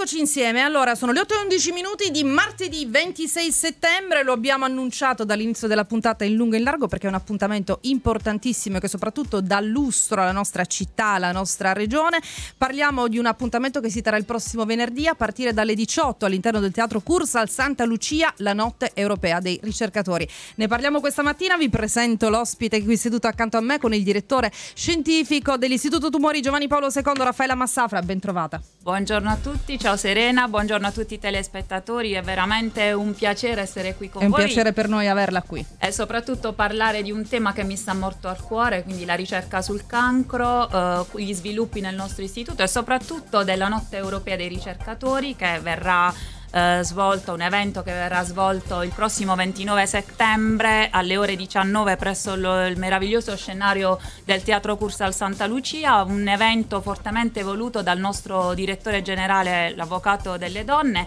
Rieccoci insieme, allora sono le 8 e 11 minuti di martedì 26 settembre, lo abbiamo annunciato dall'inizio della puntata in lungo e in largo perché è un appuntamento importantissimo e che soprattutto dà lustro alla nostra città, alla nostra regione. Parliamo di un appuntamento che si terrà il prossimo venerdì a partire dalle 18 all'interno del teatro Cursal Santa Lucia, la notte europea dei ricercatori. Ne parliamo questa mattina, vi presento l'ospite qui seduto accanto a me con il direttore scientifico dell'Istituto Tumori Giovanni Paolo II, Raffaella Massafra, ben trovata. Buongiorno a tutti, ciao Ciao Serena, buongiorno a tutti i telespettatori, è veramente un piacere essere qui con voi. È un voi. piacere per noi averla qui. E soprattutto parlare di un tema che mi sta molto al cuore, quindi la ricerca sul cancro, eh, gli sviluppi nel nostro istituto e soprattutto della notte europea dei ricercatori che verrà eh, svolto, un evento che verrà svolto il prossimo 29 settembre alle ore 19 presso lo, il meraviglioso scenario del Teatro Cursal Santa Lucia, un evento fortemente voluto dal nostro direttore generale, l'avvocato delle donne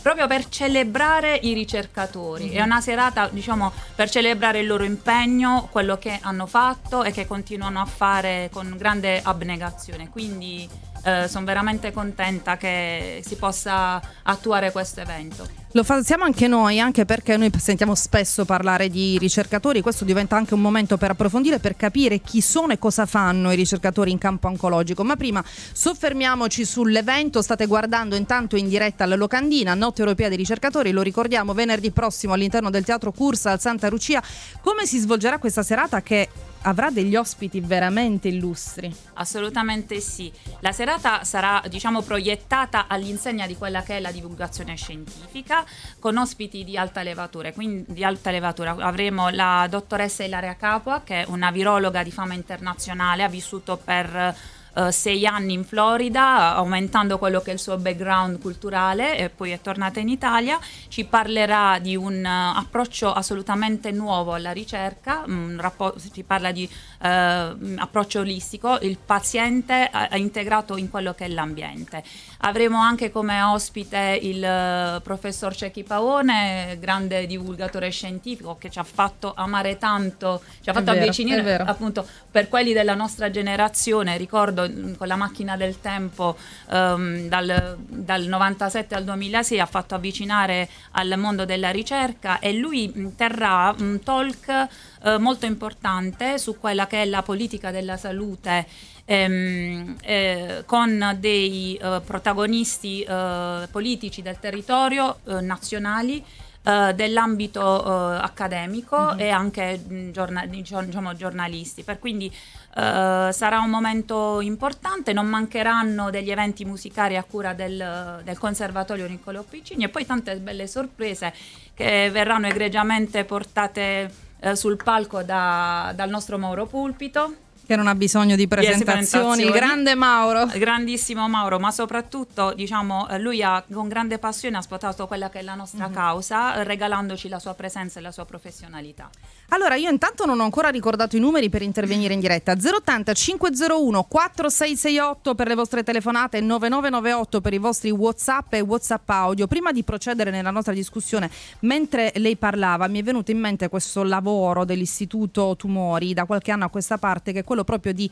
proprio per celebrare i ricercatori. È mm-hmm. una serata, diciamo, per celebrare il loro impegno, quello che hanno fatto e che continuano a fare con grande abnegazione. Quindi eh, sono veramente contenta che si possa attuare questo evento. Lo facciamo anche noi, anche perché noi sentiamo spesso parlare di ricercatori, questo diventa anche un momento per approfondire, per capire chi sono e cosa fanno i ricercatori in campo oncologico. Ma prima soffermiamoci sull'evento, state guardando intanto in diretta alla locandina, Notte Europea dei Ricercatori, lo ricordiamo venerdì prossimo all'interno del Teatro Cursa al Santa Lucia. Come si svolgerà questa serata che avrà degli ospiti veramente illustri. Assolutamente sì. La serata sarà, diciamo, proiettata all'insegna di quella che è la divulgazione scientifica con ospiti di alta levatura. Quindi di alta levatura avremo la dottoressa Ilaria Capua che è una virologa di fama internazionale, ha vissuto per eh, sei anni in Florida, aumentando quello che è il suo background culturale e poi è tornata in Italia, ci parlerà di un uh, approccio assolutamente nuovo alla ricerca, rappo- si parla di uh, approccio olistico, il paziente è integrato in quello che è l'ambiente. Avremo anche come ospite il professor Cecchi Paone, grande divulgatore scientifico che ci ha fatto amare tanto, ci ha fatto avvicinare appunto per quelli della nostra generazione, ricordo con la macchina del tempo um, dal, dal 97 al 2006 ha fatto avvicinare al mondo della ricerca e lui terrà un talk eh, molto importante su quella che è la politica della salute ehm, eh, con dei eh, protagonisti eh, politici del territorio eh, nazionali eh, dell'ambito accademico mm-hmm. e anche mh, giorna- diciamo, giornalisti. Per quindi Uh, sarà un momento importante, non mancheranno degli eventi musicali a cura del, del Conservatorio Niccolò Piccini e poi tante belle sorprese che verranno egregiamente portate uh, sul palco da, dal nostro Mauro Pulpito, che non ha bisogno di presentazioni. presentazioni. Grande Mauro. Grandissimo Mauro, ma soprattutto diciamo, eh, lui ha, con grande passione ha sfatato quella che è la nostra mm-hmm. causa, eh, regalandoci la sua presenza e la sua professionalità. Allora, io intanto non ho ancora ricordato i numeri per intervenire in diretta. 080 501 4668 per le vostre telefonate, 9998 per i vostri WhatsApp e WhatsApp audio. Prima di procedere nella nostra discussione, mentre lei parlava, mi è venuto in mente questo lavoro dell'Istituto Tumori da qualche anno a questa parte che è quello quello proprio di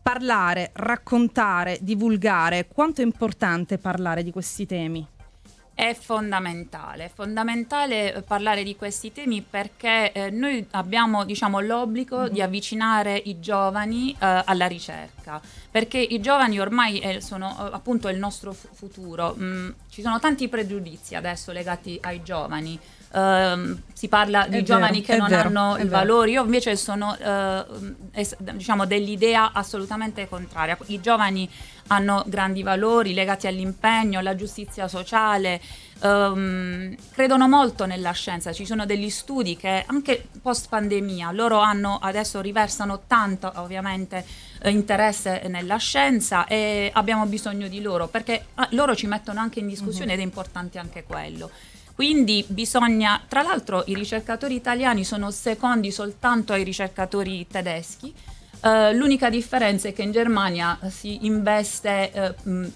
parlare, raccontare, divulgare. Quanto è importante parlare di questi temi? È fondamentale, è fondamentale eh, parlare di questi temi perché eh, noi abbiamo diciamo, l'obbligo mm-hmm. di avvicinare i giovani eh, alla ricerca, perché i giovani ormai eh, sono eh, appunto il nostro f- futuro. Mm, ci sono tanti pregiudizi adesso legati ai giovani. Uh, si parla di è giovani vero, che non vero, hanno i valori, io invece sono uh, es- diciamo dell'idea assolutamente contraria. I giovani hanno grandi valori legati all'impegno, alla giustizia sociale, um, credono molto nella scienza, ci sono degli studi che anche post pandemia loro hanno, adesso riversano tanto ovviamente eh, interesse nella scienza e abbiamo bisogno di loro perché ah, loro ci mettono anche in discussione mm-hmm. ed è importante anche quello. Quindi bisogna, tra l'altro i ricercatori italiani sono secondi soltanto ai ricercatori tedeschi, Uh, l'unica differenza è che in Germania si investe uh,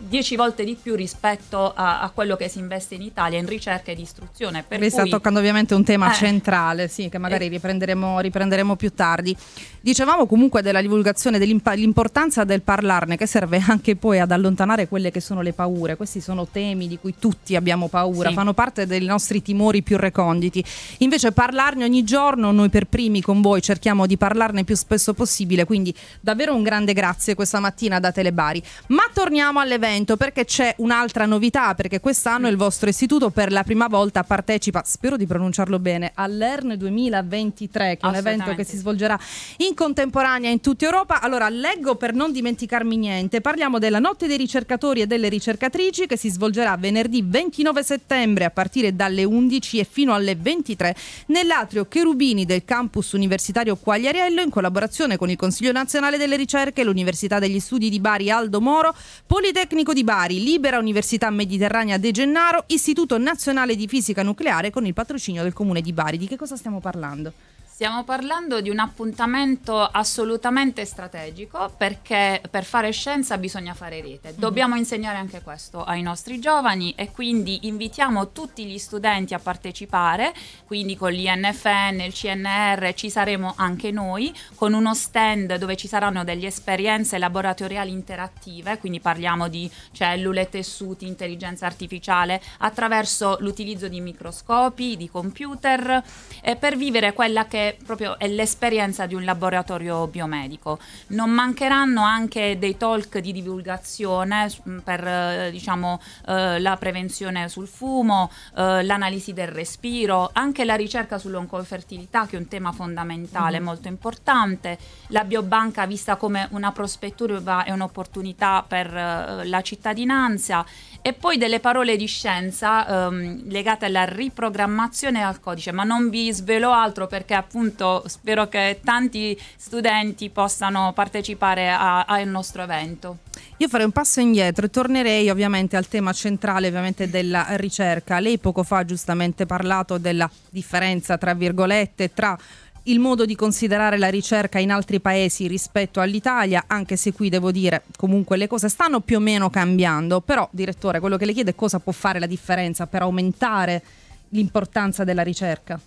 dieci volte di più rispetto a, a, quello che si investe in Italia in ricerca ed istruzione. Per Lei cui... sta toccando ovviamente un tema eh. centrale, sì, che magari eh. riprenderemo, riprenderemo, più tardi. Dicevamo comunque della divulgazione, dell'importanza del parlarne, che serve anche poi ad allontanare quelle che sono le paure. Questi sono temi di cui tutti abbiamo paura, sì. fanno parte dei nostri timori più reconditi. Invece parlarne ogni giorno, noi per primi con voi cerchiamo di parlarne più spesso possibile, quindi davvero un grande grazie questa mattina da Telebari. Ma torniamo all'evento intervento perché c'è un'altra novità, perché quest'anno il vostro istituto per la prima volta partecipa, spero di pronunciarlo bene, all'ERN 2023, che è un evento che si svolgerà in contemporanea in tutta Europa. Allora, leggo per non dimenticarmi niente, parliamo della Notte dei ricercatori e delle ricercatrici che si svolgerà venerdì 29 settembre a partire dalle 11 e fino alle 23 nell'atrio Cherubini del campus universitario Quagliariello in collaborazione con il Consiglio Nazionale delle Ricerche, l'Università degli Studi di Bari Aldo Moro, Politecnico Politecnico di Bari, Libera Università Mediterranea De Gennaro, Istituto Nazionale di Fisica Nucleare con il patrocinio del Comune di Bari. Di che cosa stiamo parlando? Stiamo parlando di un appuntamento assolutamente strategico perché per fare scienza bisogna fare rete. Mhm. Dobbiamo insegnare anche questo ai nostri giovani e quindi invitiamo tutti gli studenti a partecipare, quindi con l'INFN, il CNR, ci saremo anche noi con uno stand dove ci saranno delle esperienze laboratoriali interattive, quindi parliamo di cellule, tessuti, intelligenza artificiale attraverso l'utilizzo di microscopi, di computer per vivere quella che proprio è l'esperienza di un laboratorio biomedico. Non mancheranno anche dei talk di divulgazione mm, per eh, diciamo, eh, la prevenzione sul fumo, eh, l'analisi del respiro, anche la ricerca sull'oncofertilità che è un tema fondamentale, mm. molto importante, la biobanca vista come una prospettiva e un'opportunità per la cittadinanza e poi delle parole di scienza ehm, legate alla riprogrammazione e al codice, ma non vi svelo altro perché appunto appunto spero che tanti studenti possano partecipare al nostro evento. Io farei un passo indietro e tornerei ovviamente al tema centrale della ricerca. Lei poco fa ha giustamente parlato della differenza tra virgolette tra il modo di considerare la ricerca in altri paesi rispetto all'Italia, anche se qui devo dire comunque le cose stanno più o meno cambiando, però direttore quello che le chiedo è cosa può fare la differenza per aumentare l'importanza della ricerca.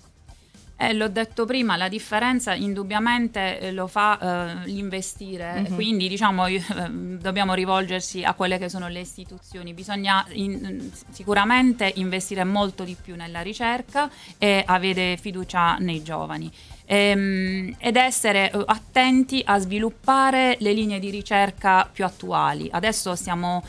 Eh, l'ho detto prima, la differenza indubbiamente eh, lo fa eh, l'investire, mm-hmm. quindi diciamo io, eh, dobbiamo rivolgersi a quelle che sono le istituzioni, bisogna in, sicuramente investire molto di più nella ricerca e avere fiducia nei giovani ehm, ed essere eh, attenti a sviluppare le linee di ricerca più attuali. Adesso stiamo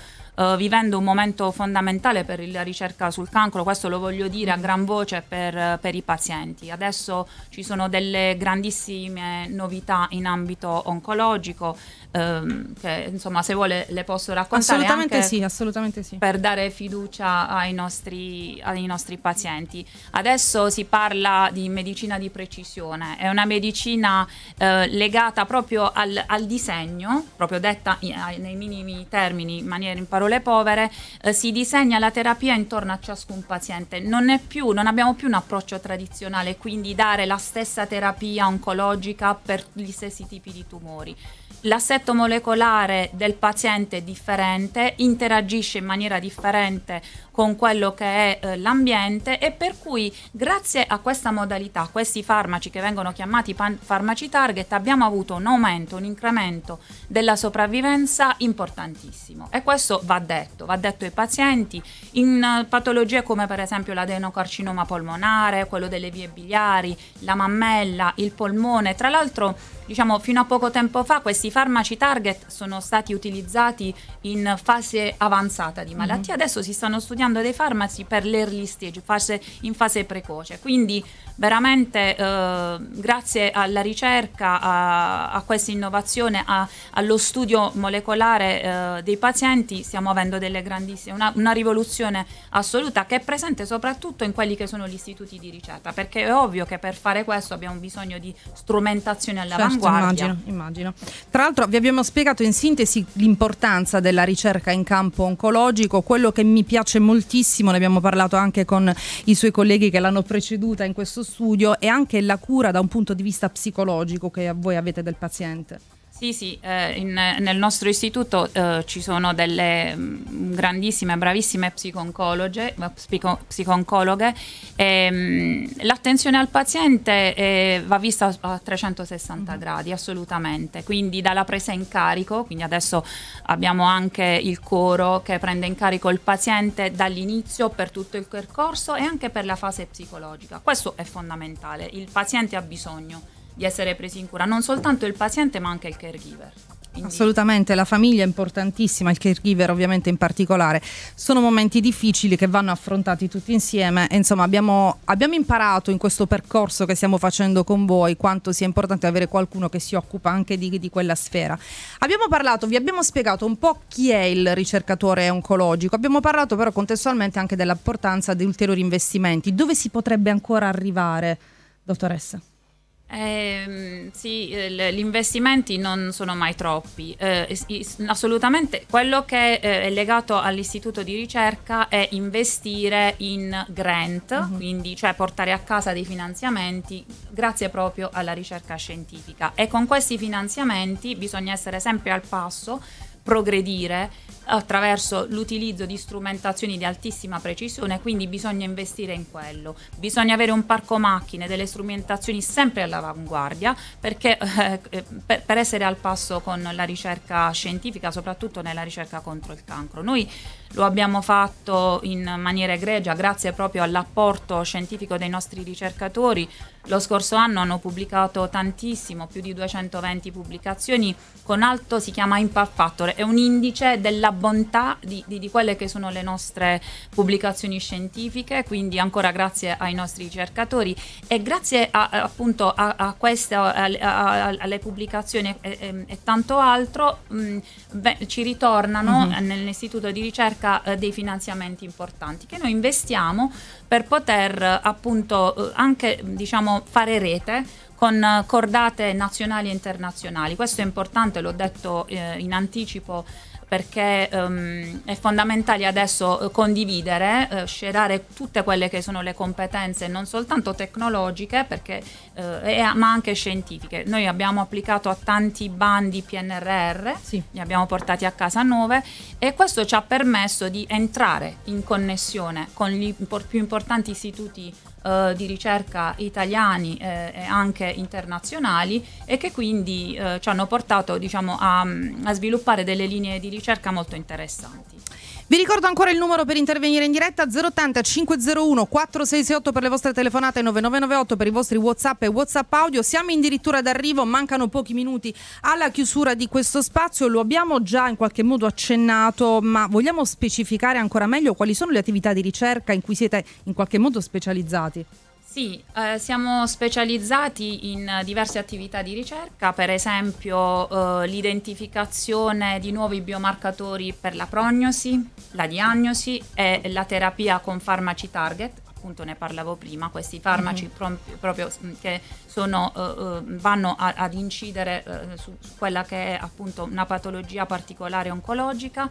eh, vivendo un momento fondamentale per la ricerca sul cancro, questo lo voglio dire a gran voce per, per i pazienti. Adesso ci sono delle grandissime novità in ambito oncologico ehm, che insomma se vuole le posso raccontare. Assolutamente sì, assolutamente sì. Per dare fiducia ai nostri, ai nostri pazienti. Adesso si parla di medicina di precisione, è una medicina eh, legata proprio al, al, disegno, proprio detta nei minimi termini, in maniera imparolata scuole povere eh, si disegna la terapia intorno a ciascun paziente. Non, è più, non, abbiamo più un approccio tradizionale, quindi dare la stessa terapia oncologica per gli stessi tipi di tumori. L'assetto molecolare del paziente è differente, interagisce in maniera differente con quello che è eh, l'ambiente e per cui grazie a questa modalità, questi farmaci che vengono chiamati pan- farmaci target, abbiamo avuto un aumento, un incremento della sopravvivenza importantissimo e questo va detto, va detto ai pazienti in eh, patologie come per esempio l'adenocarcinoma polmonare, quello delle vie biliari, la mammella, il polmone, tra l'altro diciamo, fino a poco tempo fa questi farmaci target sono stati utilizzati in fase avanzata di mhm. malattia, mm-hmm. adesso si stanno studiando dei farmaci per l'early stage, fase, in fase precoce, quindi veramente eh, grazie alla ricerca, a, a questa innovazione, a, allo studio molecolare eh, dei pazienti stiamo avendo delle grandissime, una, una rivoluzione assoluta che è presente soprattutto in quelli che sono gli istituti di ricerca, perché è ovvio che per fare questo abbiamo bisogno di strumentazione all'avanguardia certo guardia. Immagino, immagino. Tra l'altro vi abbiamo spiegato in sintesi l'importanza della ricerca in campo oncologico, quello che mi piace moltissimo, ne abbiamo parlato anche con i suoi colleghi che l'hanno preceduta in questo studio, è anche la cura da un punto di vista psicologico che voi avete del paziente. Sì, sì, eh, in, nel nostro istituto eh, ci sono delle mm, grandissime, bravissime psiconcologe, psico, psiconcologhe. E, ehm, l'attenzione al paziente eh, va vista a 360 mm-hmm. gradi, assolutamente. Quindi dalla presa in carico, quindi adesso abbiamo anche il coro che prende in carico il paziente dall'inizio per tutto il percorso e anche per la fase psicologica. Questo è fondamentale, il paziente ha bisogno di essere presi in cura, non soltanto il paziente ma anche il caregiver. Quindi. Assolutamente, la famiglia è importantissima, il caregiver ovviamente in particolare. Sono momenti difficili che vanno affrontati tutti insieme e insomma abbiamo, abbiamo, imparato in questo percorso che stiamo facendo con voi quanto sia importante avere qualcuno che si occupa anche di, di quella sfera. Abbiamo parlato, vi abbiamo spiegato un po' chi è il ricercatore oncologico, abbiamo parlato però contestualmente anche dell'importanza di ulteriori investimenti, dove si potrebbe ancora arrivare, dottoressa? Eh, sì, gli investimenti non sono mai troppi. Eh, assolutamente quello che eh, è legato all'istituto di ricerca è investire in grant, uh-huh. quindi cioè portare a casa dei finanziamenti grazie proprio alla ricerca scientifica. E con questi finanziamenti bisogna essere sempre al passo progredire attraverso l'utilizzo di strumentazioni di altissima precisione, quindi bisogna investire in quello. Bisogna avere un parco macchine, delle strumentazioni sempre all'avanguardia perché, eh, eh, per, per, essere al passo con la ricerca scientifica, soprattutto nella ricerca contro il cancro. Noi lo abbiamo fatto in maniera egregia grazie proprio all'apporto scientifico dei nostri ricercatori, lo scorso anno hanno pubblicato tantissimo, più di 220 pubblicazioni con alto, si chiama Impact Factor, è un indice della bontà di, di, di quelle che sono le nostre pubblicazioni scientifiche, quindi ancora grazie ai nostri ricercatori e grazie a, appunto a, a queste, alle pubblicazioni e, e, e, tanto altro, mh, beh, ci ritornano mm-hmm. nell'istituto di ricerca eh, dei finanziamenti importanti che noi investiamo per poter appunto eh, anche diciamo fare rete con eh, cordate nazionali e internazionali. Questo è importante, l'ho detto eh, in anticipo perché um, è fondamentale adesso eh, condividere, eh, scerare tutte quelle che sono le competenze non soltanto tecnologiche perché, eh, e, ma anche scientifiche. Noi abbiamo applicato a tanti bandi PNRR, sì. ne abbiamo portati a casa nove e questo ci ha permesso di entrare in connessione con i più importanti istituti eh, di ricerca italiani eh, e anche internazionali e che quindi eh, ci hanno portato diciamo, a, a sviluppare delle linee di ricerca molto interessanti. Vi ricordo ancora il numero per intervenire in diretta 080 501 4668 per le vostre telefonate 9998 per i vostri WhatsApp e WhatsApp audio. Siamo addirittura d'arrivo, mancano pochi minuti alla chiusura di questo spazio, lo abbiamo già in qualche modo accennato, ma vogliamo specificare ancora meglio quali sono le attività di ricerca in cui siete in qualche modo specializzati? Sì, eh, siamo specializzati in eh, diverse attività di ricerca, per esempio eh, l'identificazione di nuovi biomarcatori per la prognosi, la diagnosi e la terapia con farmaci target, appunto ne parlavo prima, questi farmaci mm-hmm. pro- proprio mm, che sono, uh, vanno a- ad incidere uh, su, su, quella che è appunto una patologia particolare oncologica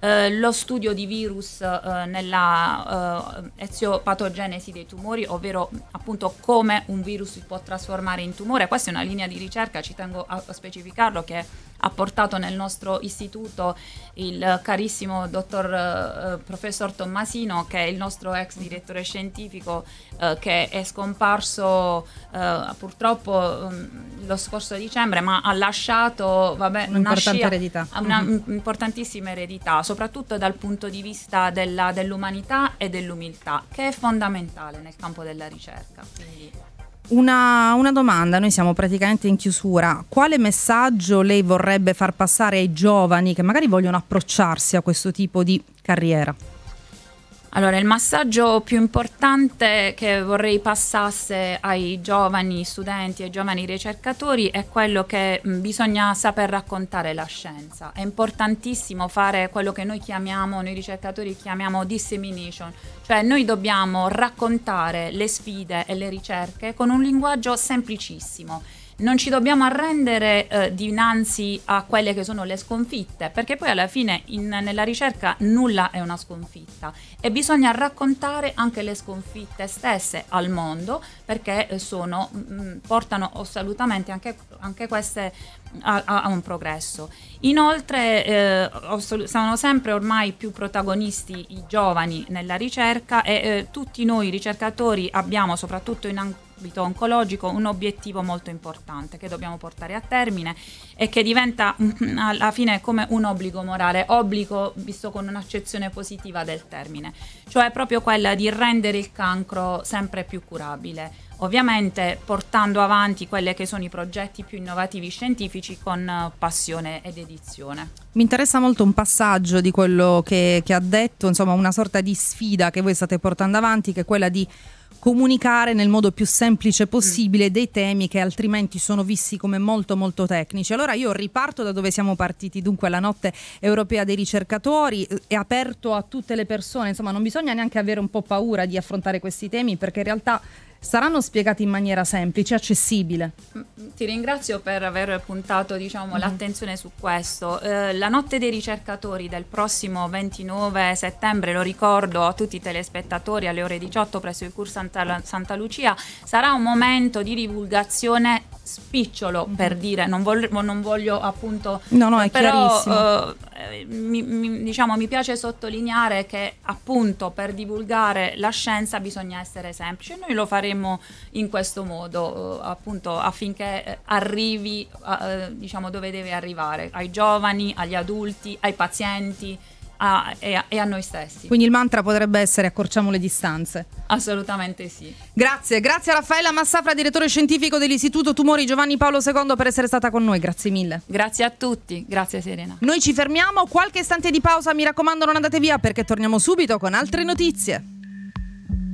eh, lo studio di virus eh, nella eh, eziopatogenesi dei tumori, ovvero appunto come un virus si può trasformare in tumore. Questa è una linea di ricerca, ci tengo a, a specificarlo, che ha portato nel nostro istituto il carissimo dottor eh, eh, professor Tommasino, che è il nostro ex direttore scientifico, eh, che è scomparso eh, purtroppo mm, lo scorso dicembre, ma ha lasciato vabbè, un'importante una, eredità. Mm-hmm. una eredità, soprattutto dal punto di vista della, dell'umanità e dell'umiltà, che è fondamentale nel campo della ricerca. Quindi. Una, una, domanda, noi siamo praticamente in chiusura. Quale messaggio lei vorrebbe far passare ai giovani che magari vogliono approcciarsi a questo tipo di carriera? Allora, il massaggio più importante che vorrei passasse ai giovani studenti, ai giovani ricercatori è quello che mm, bisogna saper raccontare la scienza. È importantissimo fare quello che noi chiamiamo, noi ricercatori chiamiamo dissemination, cioè noi dobbiamo raccontare le sfide e le ricerche con un linguaggio semplicissimo non ci dobbiamo arrendere eh, dinanzi a quelle che sono le sconfitte, perché poi alla fine in, nella ricerca nulla è una sconfitta e bisogna raccontare anche le sconfitte stesse al mondo perché eh, sono, mh, mm, mm, portano assolutamente anche, anche queste a, a, un progresso. Inoltre eh, sono sempre ormai più protagonisti i giovani nella ricerca e eh, tutti noi ricercatori abbiamo soprattutto in, ambito oncologico un obiettivo molto importante che dobbiamo portare a termine e che diventa mm, alla fine come un obbligo morale, obbligo visto con un'accezione positiva del termine, cioè proprio quella di rendere il cancro sempre più curabile ovviamente portando avanti quelli che sono i progetti più innovativi scientifici con eh, passione ed edizione. Mi interessa molto un passaggio di quello che, che, ha detto, insomma una sorta di sfida che voi state portando avanti, che è quella di comunicare nel modo più semplice possibile dei temi che altrimenti sono visti come molto molto tecnici. Allora io riparto da dove siamo partiti, dunque la notte europea dei ricercatori eh, è aperto a tutte le persone, insomma non bisogna neanche avere un po' paura di affrontare questi temi perché in realtà saranno spiegati in maniera semplice, accessibile. Mm, mm, ti ringrazio per aver puntato diciamo, mm-hmm. l'attenzione su questo. Eh, la notte dei ricercatori del prossimo 29 settembre, lo ricordo a tutti i telespettatori, alle ore 18 presso il Cur Santa, Santa Lucia, sarà un momento di divulgazione spicciolo mm-hmm. per dire, non, vol- non voglio appunto... No, no, è però, chiarissimo. Eh, eh, mi, mi, diciamo, mi piace sottolineare che appunto per divulgare la scienza bisogna essere semplici e noi lo faremo in questo modo, eh, appunto affinché eh, arrivi eh, diciamo, dove deve arrivare, ai giovani, agli adulti, ai pazienti a, e, a, e, a, noi stessi. Quindi il mantra potrebbe essere accorciamo le distanze. Assolutamente sì. Grazie, grazie a Raffaella Massafra, direttore scientifico dell'Istituto Tumori Giovanni Paolo II per essere stata con noi, grazie mille. Grazie a tutti, grazie Serena. Noi ci fermiamo, qualche istante di pausa, mi raccomando non andate via perché torniamo subito con altre notizie.